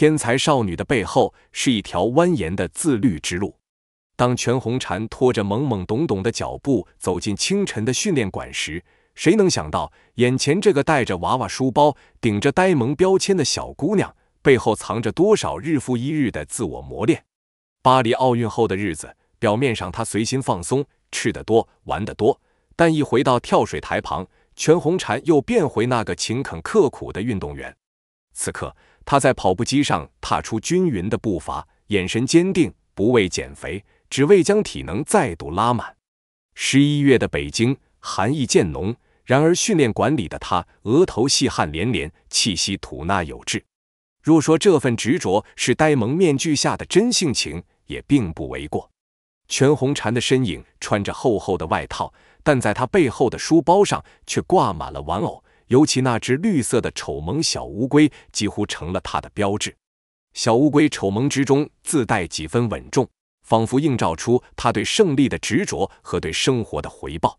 天才少女的背后是一条蜿蜒的自律之路。当全红婵拖着懵懵懂懂的脚步走进清晨的训练馆时，谁能想到眼前这个带着娃娃书包、顶着呆萌标签的小姑娘，背后藏着多少日复一日的自我磨练？巴黎奥运后的日子，表面上她随心放松，吃的多，玩的多，但一回到跳水台旁，全红婵又变回那个勤恳刻苦的运动员。此刻。他在跑步机上踏出均匀的步伐，眼神坚定，不为减肥，只为将体能再度拉满。十一月的北京寒意渐浓，然而训练馆里的他额头细汗连连，气息吐纳有致。若说这份执着是呆萌面具下的真性情，也并不为过。全红婵的身影穿着厚厚的外套，但在他背后的书包上却挂满了玩偶。尤其那只绿色的丑萌小乌龟，几乎成了他的标志。小乌龟丑萌之中自带几分稳重，仿佛映照出他对胜利的执着和对生活的回报。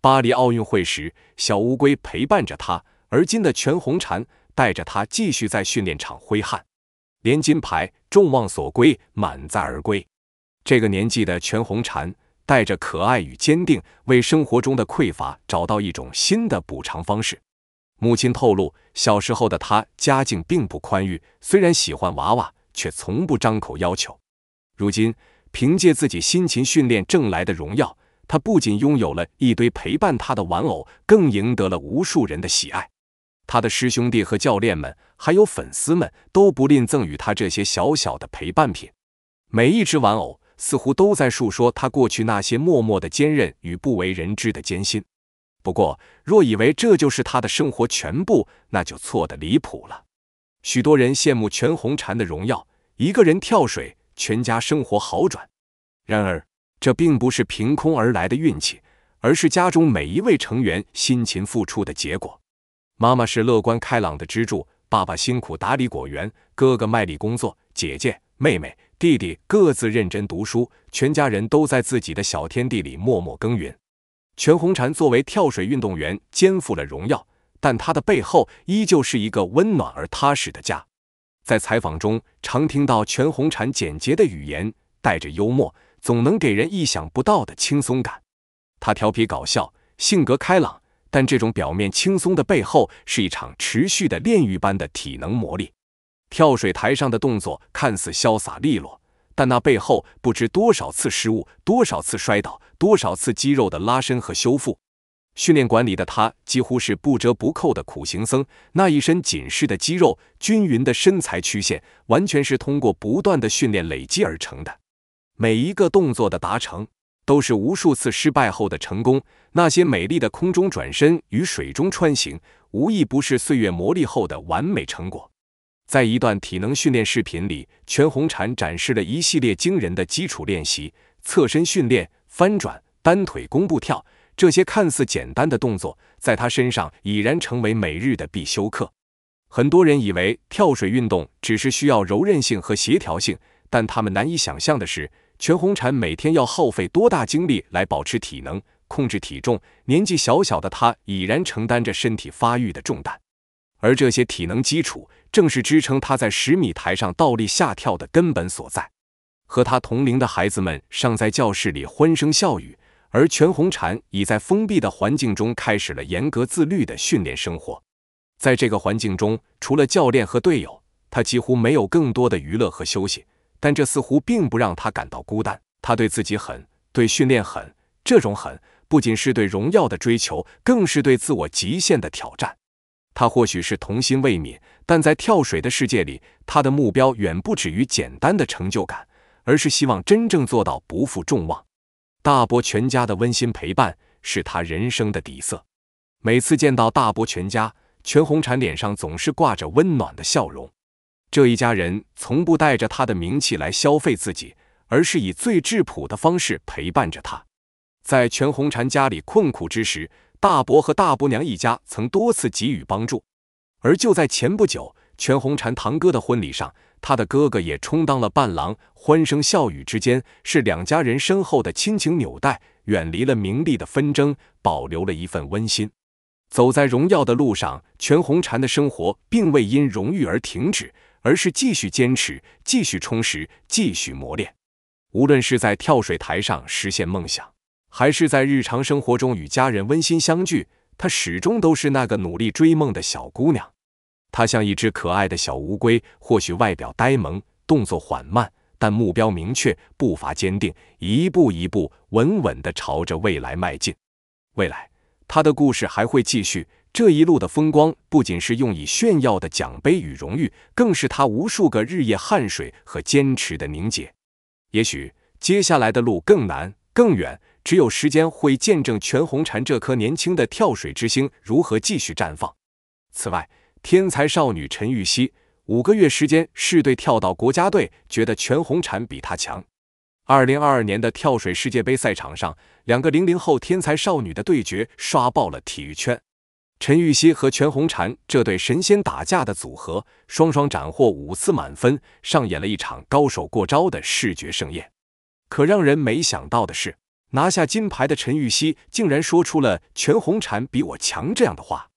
巴黎奥运会时，小乌龟陪伴着他；而今的全红婵带着它继续在训练场挥汗，连金牌众望所归，满载而归。这个年纪的全红婵带着可爱与坚定，为生活中的匮乏找到一种新的补偿方式。母亲透露，小时候的他家境并不宽裕，虽然喜欢娃娃，却从不张口要求。如今，凭借自己辛勤训练挣来的荣耀，他不仅拥有了一堆陪伴他的玩偶，更赢得了无数人的喜爱。他的师兄弟和教练们，还有粉丝们，都不吝赠予他这些小小的陪伴品。每一只玩偶似乎都在述说他过去那些默默的坚韧与不为人知的艰辛。不过，若以为这就是他的生活全部，那就错得离谱了。许多人羡慕全红婵的荣耀，一个人跳水，全家生活好转。然而，这并不是凭空而来的运气，而是家中每一位成员辛勤付出的结果。妈妈是乐观开朗的支柱，爸爸辛苦打理果园，哥哥卖力工作，姐姐、妹妹、弟弟各自认真读书，全家人都在自己的小天地里默默耕耘。全红婵作为跳水运动员，肩负了荣耀，但她的背后依旧是一个温暖而踏实的家。在采访中，常听到全红婵简洁的语言，带着幽默，总能给人意想不到的轻松感。她调皮搞笑，性格开朗，但这种表面轻松的背后，是一场持续的炼狱般的体能磨砺。跳水台上的动作看似潇洒利落，但那背后不知多少次失误，多少次摔倒。多少次肌肉的拉伸和修复？训练馆里的他几乎是不折不扣的苦行僧。那一身紧实的肌肉、均匀的身材曲线，完全是通过不断的训练累积而成的。每一个动作的达成，都是无数次失败后的成功。那些美丽的空中转身与水中穿行，无一不是岁月磨砺后的完美成果。在一段体能训练视频里，全红婵展示了一系列惊人的基础练习，侧身训练。翻转、单腿弓步跳，这些看似简单的动作，在他身上已然成为每日的必修课。很多人以为跳水运动只是需要柔韧性和协调性，但他们难以想象的是，全红婵每天要耗费多大精力来保持体能、控制体重。年纪小小的她已然承担着身体发育的重担，而这些体能基础，正是支撑他在十米台上倒立下跳的根本所在。和他同龄的孩子们尚在教室里欢声笑语，而全红婵已在封闭的环境中开始了严格自律的训练生活。在这个环境中，除了教练和队友，他几乎没有更多的娱乐和休息。但这似乎并不让他感到孤单。他对自己狠，对训练狠，这种狠不仅是对荣耀的追求，更是对自我极限的挑战。他或许是童心未泯，但在跳水的世界里，他的目标远不止于简单的成就感。而是希望真正做到不负众望。大伯全家的温馨陪伴是他人生的底色。每次见到大伯全家，全红婵脸上总是挂着温暖的笑容。这一家人从不带着他的名气来消费自己，而是以最质朴的方式陪伴着他。在全红婵家里困苦之时，大伯和大伯娘一家曾多次给予帮助。而就在前不久，全红婵堂哥的婚礼上。他的哥哥也充当了伴郎，欢声笑语之间是两家人深厚的亲情纽带，远离了名利的纷争，保留了一份温馨。走在荣耀的路上，全红婵的生活并未因荣誉而停止，而是继续坚持，继续充实，继续磨练。无论是在跳水台上实现梦想，还是在日常生活中与家人温馨相聚，她始终都是那个努力追梦的小姑娘。他像一只可爱的小乌龟，或许外表呆萌，动作缓慢，但目标明确，步伐坚定，一步一步稳稳地朝着未来迈进。未来，他的故事还会继续。这一路的风光，不仅是用以炫耀的奖杯与荣誉，更是他无数个日夜汗水和坚持的凝结。也许接下来的路更难更远，只有时间会见证全红婵这颗年轻的跳水之星如何继续绽放。此外，天才少女陈芋汐五个月时间试队跳到国家队，觉得全红婵比她强。二零二二年的跳水世界杯赛场上，两个零零后天才少女的对决刷爆了体育圈。陈芋汐和全红婵这对神仙打架的组合，双双斩获五次满分，上演了一场高手过招的视觉盛宴。可让人没想到的是，拿下金牌的陈芋汐竟然说出了“全红婵比我强”这样的话。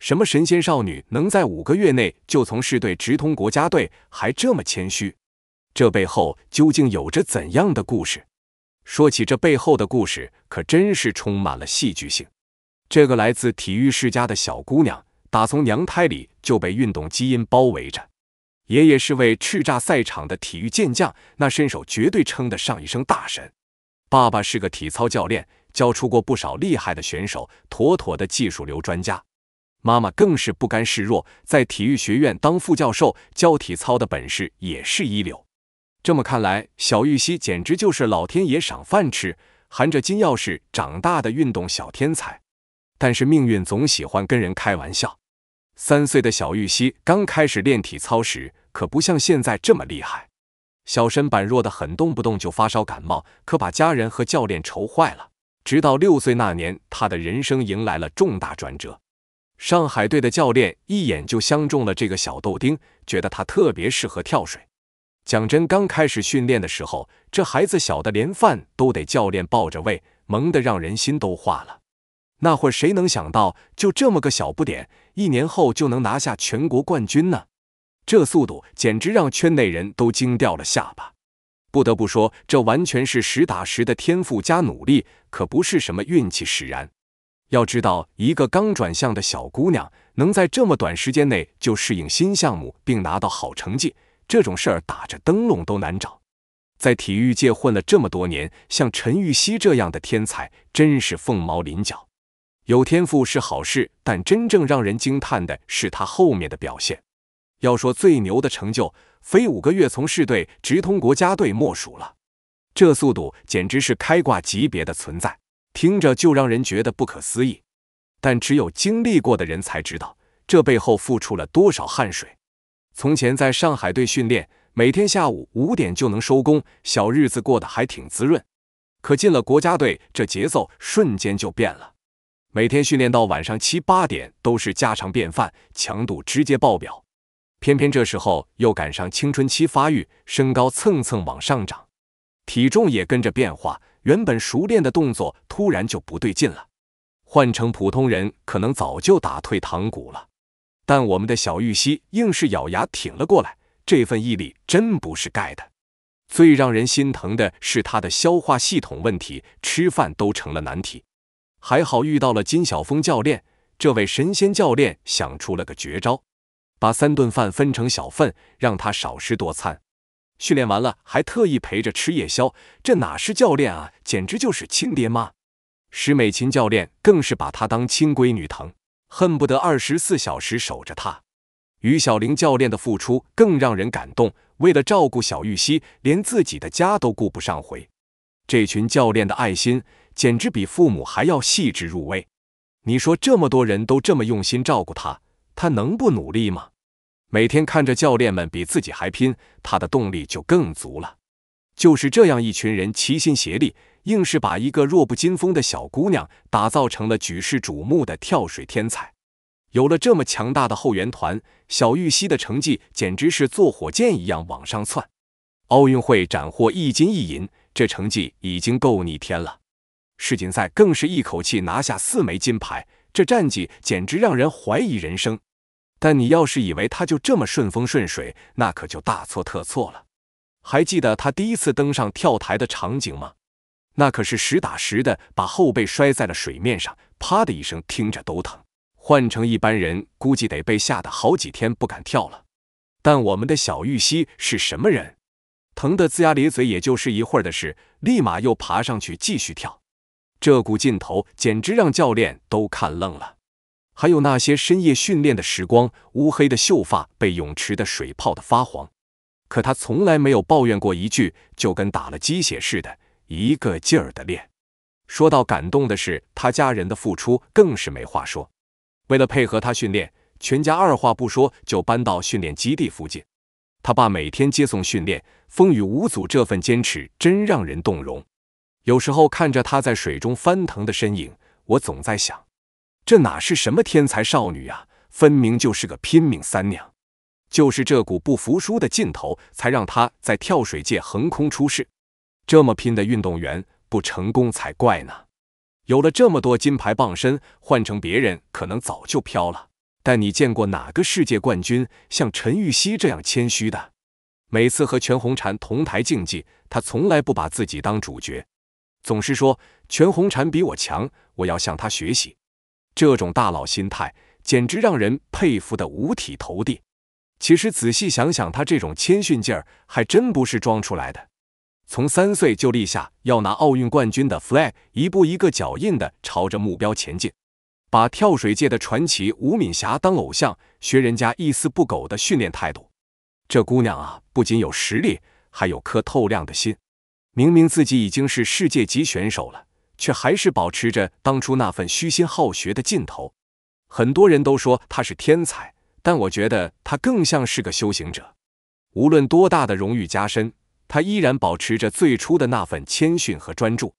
什么神仙少女能在五个月内就从市队直通国家队，还这么谦虚？这背后究竟有着怎样的故事？说起这背后的故事，可真是充满了戏剧性。这个来自体育世家的小姑娘，打从娘胎里就被运动基因包围着。爷爷是位叱咤赛场的体育健将，那身手绝对称得上一声大神。爸爸是个体操教练，教出过不少厉害的选手，妥妥的技术流专家。妈妈更是不甘示弱，在体育学院当副教授，教体操的本事也是一流。这么看来，小玉溪简直就是老天爷赏饭吃，含着金钥匙长大的运动小天才。但是命运总喜欢跟人开玩笑，三岁的小玉溪刚开始练体操时，可不像现在这么厉害。小身板弱得很，动不动就发烧感冒，可把家人和教练愁坏了。直到六岁那年，他的人生迎来了重大转折。上海队的教练一眼就相中了这个小豆丁，觉得他特别适合跳水。讲真刚开始训练的时候，这孩子小的连饭都得教练抱着喂，萌得让人心都化了。那会儿谁能想到，就这么个小不点，一年后就能拿下全国冠军呢？这速度简直让圈内人都惊掉了下巴。不得不说，这完全是实打实的天赋加努力，可不是什么运气使然。要知道，一个刚转向的小姑娘能在这么短时间内就适应新项目并拿到好成绩，这种事儿打着灯笼都难找。在体育界混了这么多年，像陈芋汐这样的天才真是凤毛麟角。有天赋是好事，但真正让人惊叹的是她后面的表现。要说最牛的成就，非五个月从市队直通国家队莫属了。这速度简直是开挂级别的存在。听着就让人觉得不可思议，但只有经历过的人才知道，这背后付出了多少汗水。从前在上海队训练，每天下午五点就能收工，小日子过得还挺滋润。可进了国家队，这节奏瞬间就变了，每天训练到晚上七八点都是家常便饭，强度直接爆表。偏偏这时候又赶上青春期发育，身高蹭蹭往上涨，体重也跟着变化。原本熟练的动作突然就不对劲了，换成普通人可能早就打退堂鼓了，但我们的小玉溪硬是咬牙挺了过来，这份毅力真不是盖的。最让人心疼的是他的消化系统问题，吃饭都成了难题。还好遇到了金晓峰教练，这位神仙教练想出了个绝招，把三顿饭分成小份，让他少食多餐。训练完了还特意陪着吃夜宵，这哪是教练啊，简直就是亲爹妈！石美琴教练更是把她当亲闺女疼，恨不得二十四小时守着她。于小玲教练的付出更让人感动，为了照顾小玉溪，连自己的家都顾不上回。这群教练的爱心简直比父母还要细致入微。你说这么多人都这么用心照顾她，她能不努力吗？每天看着教练们比自己还拼，他的动力就更足了。就是这样一群人齐心协力，硬是把一个弱不禁风的小姑娘，打造成了举世瞩目的跳水天才。有了这么强大的后援团，小玉溪的成绩简直是坐火箭一样往上窜。奥运会斩获一金一银，这成绩已经够逆天了。世锦赛更是一口气拿下四枚金牌，这战绩简直让人怀疑人生。但你要是以为他就这么顺风顺水，那可就大错特错了。还记得他第一次登上跳台的场景吗？那可是实打实的把后背摔在了水面上，啪的一声，听着都疼。换成一般人，估计得被吓得好几天不敢跳了。但我们的小玉溪是什么人？疼得龇牙咧嘴，也就是一会儿的事，立马又爬上去继续跳。这股劲头，简直让教练都看愣了。还有那些深夜训练的时光，乌黑的秀发被泳池的水泡得发黄，可他从来没有抱怨过一句，就跟打了鸡血似的，一个劲儿的练。说到感动的是，他家人的付出更是没话说。为了配合他训练，全家二话不说就搬到训练基地附近。他爸每天接送训练，风雨无阻，这份坚持真让人动容。有时候看着他在水中翻腾的身影，我总在想。这哪是什么天才少女啊，分明就是个拼命三娘。就是这股不服输的劲头，才让她在跳水界横空出世。这么拼的运动员，不成功才怪呢。有了这么多金牌傍身，换成别人可能早就飘了。但你见过哪个世界冠军像陈芋汐这样谦虚的？每次和全红婵同台竞技，她从来不把自己当主角，总是说全红婵比我强，我要向她学习。这种大佬心态，简直让人佩服的五体投地。其实仔细想想，他这种谦逊劲儿，还真不是装出来的。从三岁就立下要拿奥运冠军的 flag，一步一个脚印的朝着目标前进，把跳水界的传奇吴敏霞当偶像，学人家一丝不苟的训练态度。这姑娘啊，不仅有实力，还有颗透亮的心。明明自己已经是世界级选手了。却还是保持着当初那份虚心好学的劲头。很多人都说他是天才，但我觉得他更像是个修行者。无论多大的荣誉加身，他依然保持着最初的那份谦逊和专注。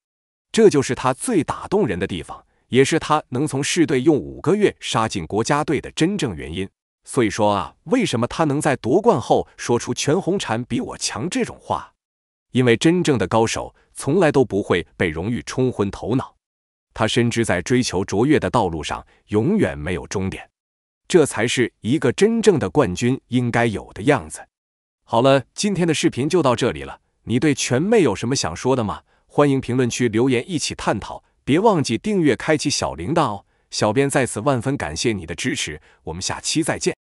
这就是他最打动人的地方，也是他能从市队用五个月杀进国家队的真正原因。所以说啊，为什么他能在夺冠后说出“全红婵比我强”这种话？因为真正的高手从来都不会被荣誉冲昏头脑，他深知在追求卓越的道路上永远没有终点，这才是一个真正的冠军应该有的样子。好了，今天的视频就到这里了，你对全妹有什么想说的吗？欢迎评论区留言一起探讨，别忘记订阅、开启小铃铛哦！小编在此万分感谢你的支持，我们下期再见。